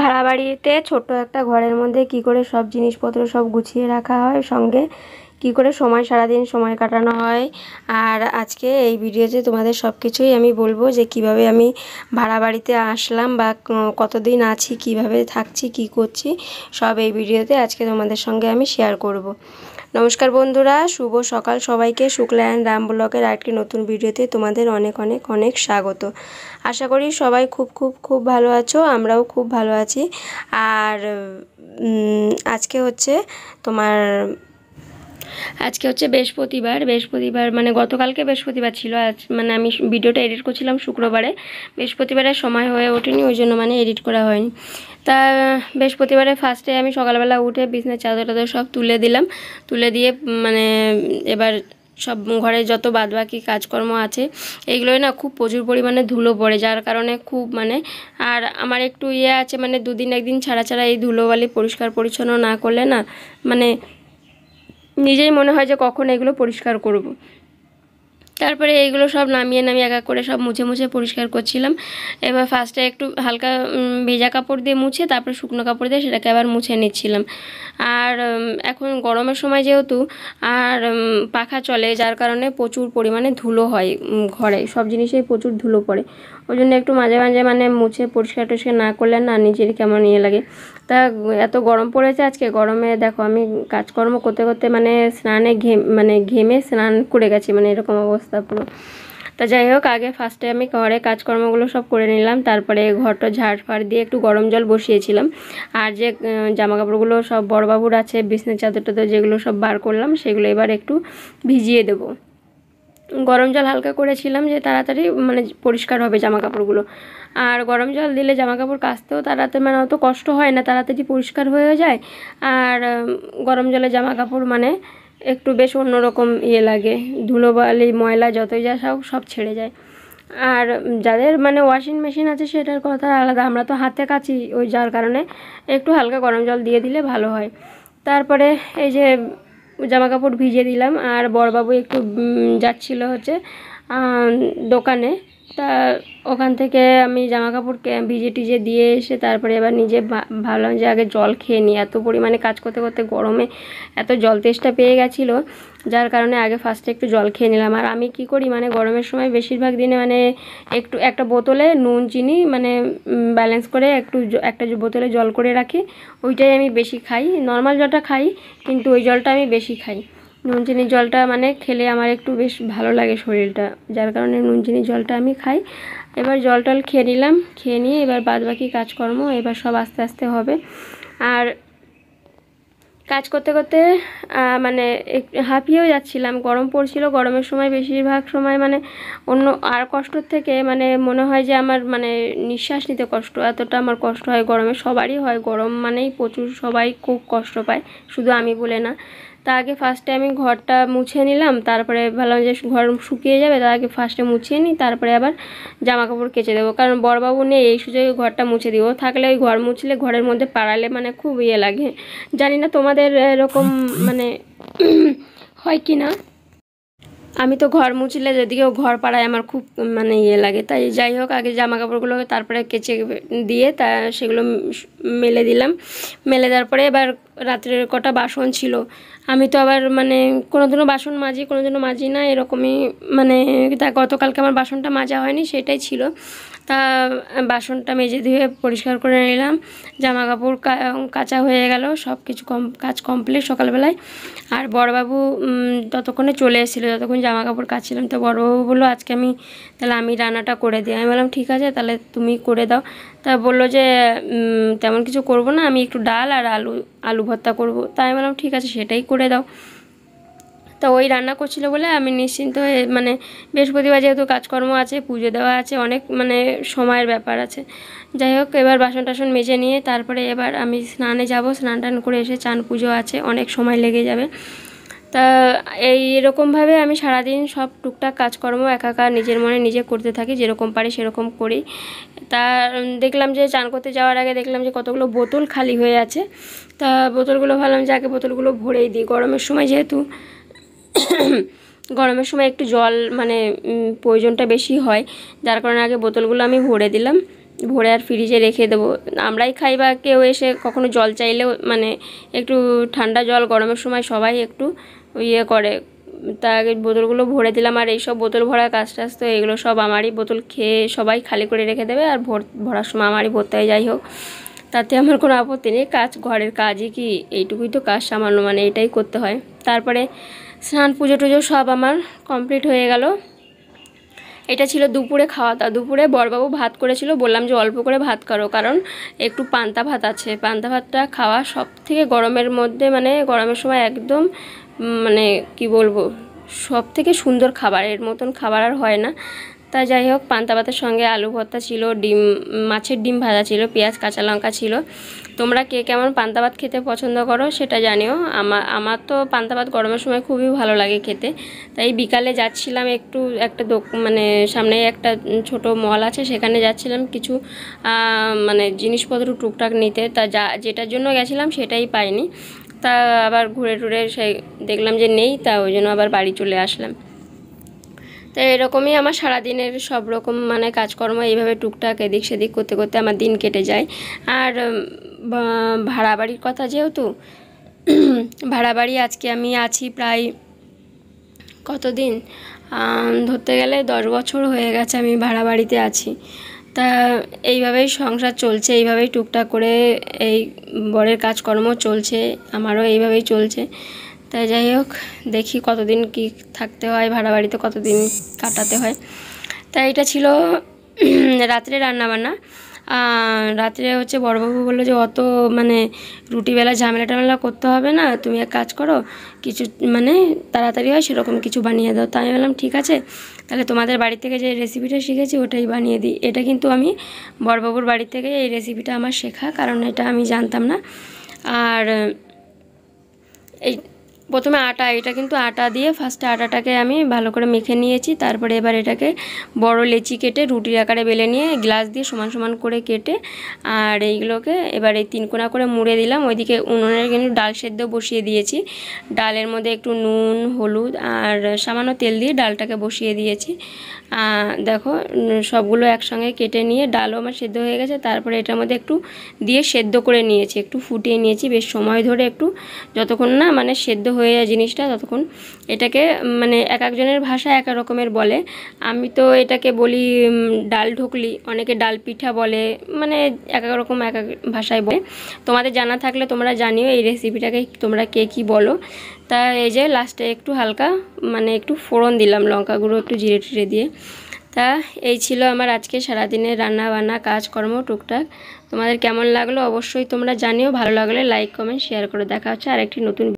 ভাড়া বাড়িতে ছোট্ট একটা ঘরের মধ্যে কি করে সব জিনিসপত্র সব গুছিয়ে রাখা হয় সঙ্গে কি করে সময় সারাদিন সময় কাটানো হয় আর আজকে এই ভিডিওতে তোমাদের সব কিছুই আমি বলবো যে কিভাবে আমি ভাড়া বাড়িতে আসলাম বা কতদিন আছি কিভাবে থাকছি কি করছি সব এই ভিডিওতে আজকে তোমাদের সঙ্গে আমি শেয়ার করব। নমস্কার বন্ধুরা শুভ সকাল সবাইকে শুক্লায়ন রাম ব্লকের আরেকটি নতুন ভিডিওতে তোমাদের অনেক অনেক অনেক স্বাগত আশা করি সবাই খুব খুব খুব ভালো আছো আমরাও খুব ভালো আছি আর আজকে হচ্ছে তোমার আজকে হচ্ছে বৃহস্পতিবার বৃহস্পতিবার মানে গতকালকে বৃহস্পতিবার ছিল আজ মানে আমি ভিডিওটা এডিট করছিলাম শুক্রবারে বৃহস্পতিবারের সময় হয়ে ওঠেনি ওই জন্য মানে এডিট করা হয়নি তা বৃহস্পতিবারে ফার্স্টে আমি সকালবেলা উঠে বিছনার চাদর টাদর সব তুলে দিলাম তুলে দিয়ে মানে এবার সব ঘরে যত বাদবাকি কাজকর্ম আছে এগুলোই না খুব প্রচুর পরিমাণে ধুলো পড়ে যার কারণে খুব মানে আর আমার একটু ইয়ে আছে মানে দুদিন একদিন ছাড়া ছাড়া এই ধুলোবালি পরিষ্কার পরিচ্ছন্ন না করলে না মানে নিজেই মনে হয় যে কখন এগুলো পরিষ্কার করব। তারপরে এইগুলো সব নামিয়ে নামিয়ে এক এক করে সব মুছে মুছে পরিষ্কার করছিলাম এবার ফার্স্টে একটু হালকা ভেজা কাপড় দিয়ে মুছে তারপরে শুকনো কাপড় দিয়ে সেটাকে আবার মুছে নিচ্ছিলাম আর এখন গরমের সময় যেহেতু আর পাখা চলে যার কারণে প্রচুর পরিমাণে ধুলো হয় ঘরে সব জিনিসেই প্রচুর ধুলো পড়ে ওই জন্য একটু মাঝে মাঝে মানে মুছে পরিষ্কার টরিষ্কার না করলে না নিজের কেমন ইয়ে লাগে তা এত গরম পড়েছে আজকে গরমে দেখো আমি কাজকর্ম করতে করতে মানে স্নানে ঘেম মানে ঘেমে স্নান করে গেছি মানে এরকম অবস্থা পুরো তা যাই হোক আগে ফার্স্টে আমি ঘরে কাজকর্মগুলো সব করে নিলাম তারপরে ঘরটা ঝাড় ফাড় দিয়ে একটু গরম জল বসিয়েছিলাম আর যে জামা কাপড়গুলো সব বড়বাবুর আছে বিছনা চাদর টাদর যেগুলো সব বার করলাম সেগুলো এবার একটু ভিজিয়ে দেবো গরম জল হালকা করেছিলাম যে তাড়াতাড়ি মানে পরিষ্কার হবে জামা কাপড়গুলো আর গরম জল দিলে জামা কাপড় কাচতেও তাড়াতাড়ি মানে অত কষ্ট হয় না তাড়াতাড়ি পরিষ্কার হয়ে যায় আর গরম জলে জামা কাপড় মানে একটু বেশ অন্যরকম ইয়ে লাগে ধুলোবালি ময়লা যতই যা সব সব ছেড়ে যায় আর যাদের মানে ওয়াশিং মেশিন আছে সেটার কথা আলাদা আমরা তো হাতে কাছি ওই যার কারণে একটু হালকা গরম জল দিয়ে দিলে ভালো হয় তারপরে এই যে জামা কাপড় ভিজে দিলাম আর বড়বাবু একটু যাচ্ছিলো হচ্ছে দোকানে তা ওখান থেকে আমি জামা কাপড় ভিজে টিজে দিয়ে এসে তারপরে এবার নিজে ভাবলাম যে আগে জল খেয়ে নিই এত পরিমাণে কাজ করতে করতে গরমে এত জল তেষ্টা পেয়ে গেছিলো যার কারণে আগে ফার্স্টে একটু জল খেয়ে নিলাম আর আমি কি করি মানে গরমের সময় বেশিরভাগ দিনে মানে একটু একটা বোতলে নুন চিনি মানে ব্যালেন্স করে একটু একটা বোতলে জল করে রাখি ওইটাই আমি বেশি খাই নর্মাল জলটা খাই কিন্তু ওই জলটা আমি বেশি খাই নুন চিনির জলটা মানে খেলে আমার একটু বেশ ভালো লাগে শরীরটা যার কারণে নুন চিনির জলটা আমি খাই এবার জল টল খেয়ে নিলাম খেয়ে নিয়ে এবার বাদ বাকি কাজকর্ম এবার সব আস্তে আস্তে হবে আর কাজ করতে করতে মানে হাঁপিয়েও যাচ্ছিলাম গরম পড়ছিল গরমের সময় বেশিরভাগ সময় মানে অন্য আর কষ্টর থেকে মানে মনে হয় যে আমার মানে নিঃশ্বাস নিতে কষ্ট এতটা আমার কষ্ট হয় গরমে সবারই হয় গরম মানেই প্রচুর সবাই খুব কষ্ট পায় শুধু আমি বলে না তার আগে ফার্স্টে আমি ঘরটা মুছে নিলাম তারপরে ভাবলাম যে ঘর শুকিয়ে যাবে তার আগে ফার্স্টে মুছিয়ে নিই তারপরে আবার জামা কাপড় কেচে দেবো কারণ বড়বাবু নেই এই সুযোগে ঘরটা মুছে দিব থাকলে ওই ঘর মুছলে ঘরের মধ্যে পাড়ালে মানে খুব ইয়ে লাগে জানি না তোমাদের এরকম মানে হয় কি না আমি তো ঘর মুছলে যদিও ঘর পাড়ায় আমার খুব মানে ইয়ে লাগে তাই যাই হোক আগে জামা কাপড়গুলো তারপরে কেচে দিয়ে তা সেগুলো মেলে দিলাম মেলে দেওয়ার পরে এবার রাত্রের কটা বাসন ছিল আমি তো আবার মানে কোনো দিনও বাসন মাজি কোনো দিনও মাজি না এরকমই মানে তা গতকালকে আমার বাসনটা মাজা হয়নি সেটাই ছিল তা বাসনটা মেজে ধুয়ে পরিষ্কার করে নিলাম জামা কাপড় কাঁচা হয়ে গেল সব কিছু কম কাজ কমপ্লিট সকালবেলায় আর বড়বাবু ততক্ষণে চলে এসেছিলো যতক্ষণ জামা কাপড় কাচছিলাম তো বড়বাবু বললো আজকে আমি তাহলে আমি রান্নাটা করে দিই আমি বললাম ঠিক আছে তাহলে তুমি করে দাও তা বললো যে তেমন কিছু করব না আমি একটু ডাল আর আলু আলু ভর্তা করব তাই বললাম ঠিক আছে সেটাই করে দাও তা ওই রান্না করছিল বলে আমি নিশ্চিন্ত হয়ে মানে বৃহস্পতিবার যেহেতু কাজকর্ম আছে পুজো দেওয়া আছে অনেক মানে সময়ের ব্যাপার আছে যাই হোক এবার বাসন টাসন মেজে নিয়ে তারপরে এবার আমি স্নানে যাব স্নান টান করে এসে চান পুজো আছে অনেক সময় লেগে যাবে তা এই এরকমভাবে আমি সারাদিন সব টুকটাক কাজকর্ম একা একা নিজের মনে নিজে করতে থাকি যেরকম পারি সেরকম করি তা দেখলাম যে চান করতে যাওয়ার আগে দেখলাম যে কতগুলো বোতল খালি হয়ে আছে তা বোতলগুলো ভাবলাম যে আগে বোতলগুলো ভরেই দিই গরমের সময় যেহেতু গরমের সময় একটু জল মানে প্রয়োজনটা বেশি হয় যার কারণে আগে বোতলগুলো আমি ভরে দিলাম ভরে আর ফ্রিজে রেখে দেবো আমরাই খাই বা কেউ এসে কখনো জল চাইলেও মানে একটু ঠান্ডা জল গরমের সময় সবাই একটু ইয়ে করে তার বোতলগুলো ভরে দিলাম আর এইসব বোতল ভরা কাজ টাজ তো এগুলো সব আমারই বোতল খেয়ে সবাই খালি করে রেখে দেবে আর ভর ভরার সময় আমারই ভরতে যাই হোক তাতে আমার কোনো আপত্তি নেই কাজ ঘরের কাজই কি এইটুকুই তো কাজ সামান্য মানে এটাই করতে হয় তারপরে স্নান পুজো টুজো সব আমার কমপ্লিট হয়ে গেল এটা ছিল দুপুরে খাওয়া দাওয়া দুপুরে বরবাবু ভাত করেছিল বললাম যে অল্প করে ভাত করো কারণ একটু পান্তা ভাত আছে পান্তা ভাতটা খাওয়া সব থেকে গরমের মধ্যে মানে গরমের সময় একদম মানে কি বলবো সব থেকে সুন্দর খাবারের মতন খাবার আর হয় না তা যাই হোক পান্তা ভাতের সঙ্গে আলু ভর্তা ছিল ডিম মাছের ডিম ভাজা ছিল পেঁয়াজ কাঁচা লঙ্কা ছিল তোমরা কে কেমন পান্তা ভাত খেতে পছন্দ করো সেটা জানিও আমার আমার তো পান্তা ভাত গরমের সময় খুবই ভালো লাগে খেতে তাই বিকালে যাচ্ছিলাম একটু একটা মানে সামনে একটা ছোট মল আছে সেখানে যাচ্ছিলাম কিছু মানে জিনিসপত্র টুকটাক নিতে তা যা যেটার জন্য গেছিলাম সেটাই পাইনি তা আবার ঘুরে টুরে সেই দেখলাম যে নেই তা ওই জন্য আবার বাড়ি চলে আসলাম তো এরকমই আমার সারাদিনের সব রকম মানে কাজকর্ম এইভাবে টুকটাক এদিক সেদিক করতে করতে আমার দিন কেটে যায় আর ভাড়া বাড়ির কথা যেহেতু ভাড়া বাড়ি আজকে আমি আছি প্রায় কতদিন ধরতে গেলে দশ বছর হয়ে গেছে আমি ভাড়া বাড়িতে আছি তা এইভাবেই সংসার চলছে এইভাবেই টুকটাক করে এই বরের কাজকর্ম চলছে আমারও এইভাবেই চলছে তাই যাই হোক দেখি কতদিন কি থাকতে হয় ভাড়া বাড়িতে কতদিন কাটাতে হয় তা এটা ছিল রাত্রে রান্নাবান্না রাত্রে হচ্ছে বড়বাবু বললো যে অত মানে রুটিবেলা ঝামেলা টামেলা করতে হবে না তুমি এক কাজ করো কিছু মানে তাড়াতাড়ি হয় সেরকম কিছু বানিয়ে দাও তাই আমি বললাম ঠিক আছে তাহলে তোমাদের বাড়ি থেকে যে রেসিপিটা শিখেছি ওটাই বানিয়ে দিই এটা কিন্তু আমি বড়বাবুর বাড়ি থেকে এই রেসিপিটা আমার শেখা কারণ এটা আমি জানতাম না আর এই প্রথমে আটা এটা কিন্তু আটা দিয়ে ফার্স্টে আটাটাকে আমি ভালো করে মেখে নিয়েছি তারপরে এবার এটাকে বড় লেচি কেটে রুটির আকারে বেলে নিয়ে গ্লাস দিয়ে সমান সমান করে কেটে আর এইগুলোকে এবার এই তিনকোনা করে মুড়ে দিলাম ওইদিকে উনুনের কিন্তু ডাল সেদ্ধ বসিয়ে দিয়েছি ডালের মধ্যে একটু নুন হলুদ আর সামান্য তেল দিয়ে ডালটাকে বসিয়ে দিয়েছি দেখো সবগুলো একসঙ্গে কেটে নিয়ে ডালও আমার সেদ্ধ হয়ে গেছে তারপরে এটার মধ্যে একটু দিয়ে সেদ্ধ করে নিয়েছি একটু ফুটিয়ে নিয়েছি বেশ সময় ধরে একটু যতক্ষণ না মানে সেদ্ধ হয়ে যায় জিনিসটা ততক্ষণ এটাকে মানে এক একজনের ভাষা এক রকমের বলে আমি তো এটাকে বলি ডাল ঢুকলি অনেকে ডাল পিঠা বলে মানে এক এক রকম এক এক ভাষায় বলে তোমাদের জানা থাকলে তোমরা জানিও এই রেসিপিটাকে তোমরা কে কি বলো তা এই যে লাস্টে একটু হালকা মানে একটু ফোড়ন দিলাম লঙ্কা গুঁড়ো একটু জিরে টিরে দিয়ে তা এই ছিল আমার আজকে সারাদিনের রান্না বান্না কাজকর্ম টুকটাক তোমাদের কেমন লাগলো অবশ্যই তোমরা জানিও ভালো লাগলে লাইক কমেন্ট শেয়ার করে দেখা হচ্ছে আর একটি নতুন